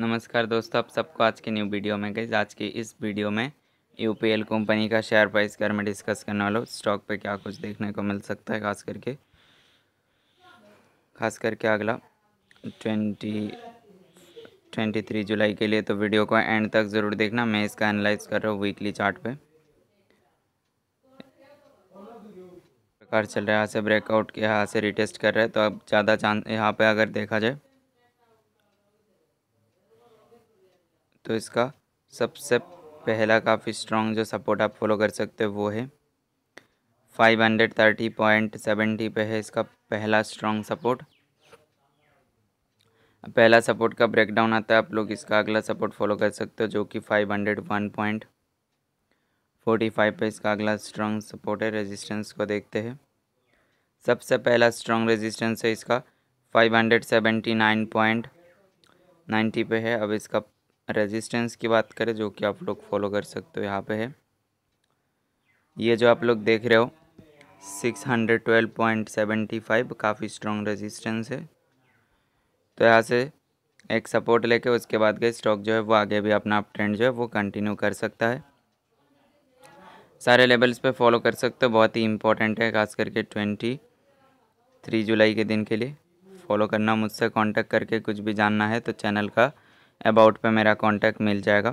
नमस्कार दोस्तों आप सबको आज के न्यू वीडियो में गई आज की इस वीडियो में यू कंपनी का शेयर प्राइस के बारे में डिस्कस करने वाला हूँ स्टॉक पे क्या कुछ देखने को मिल सकता है खास करके खास करके अगला ट्वेंटी ट्वेंटी थ्री जुलाई के लिए तो वीडियो को एंड तक ज़रूर देखना मैं इसका एनालाइज कर रहा हूँ वीकली चार्ट पे प्रकार चल रहा है यहाँ से ब्रेकआउट किया यहाँ से रिटेस्ट कर रहे हैं तो अब ज़्यादा चांस यहाँ पर अगर देखा जाए तो इसका सबसे पहला काफ़ी स्ट्रॉन्ग जो सपोर्ट आप फॉलो कर सकते हो वो है five hundred thirty point seventy पे है इसका पहला स्ट्रॉन्ग सपोर्ट पहला सपोर्ट का ब्रेकडाउन आता है आप लोग इसका अगला सपोर्ट फॉलो कर सकते हो जो कि five hundred one point forty five पर इसका अगला स्ट्रॉन्ग सपोर्ट है रेजिस्टेंस को देखते हैं सबसे पहला स्ट्रॉन्ग रेजिस्टेंस है इसका five hundred seventy nine point ninety पे है अब इसका रेजिस्टेंस की बात करें जो कि आप लोग फॉलो कर सकते हो यहाँ पे है ये जो आप लोग देख रहे हो 612.75 काफ़ी स्ट्रॉन्ग रेजिस्टेंस है तो यहाँ से एक सपोर्ट लेके उसके बाद गए स्टॉक जो है वो आगे भी अपना आप ट्रेंड जो है वो कंटिन्यू कर सकता है सारे लेवल्स पे फॉलो कर सकते हो बहुत ही इंपॉर्टेंट है खास करके ट्वेंटी थ्री जुलाई के दिन के लिए फॉलो करना मुझसे कांटेक्ट करके कुछ भी जानना है तो चैनल का अबाउट पे मेरा कांटेक्ट मिल जाएगा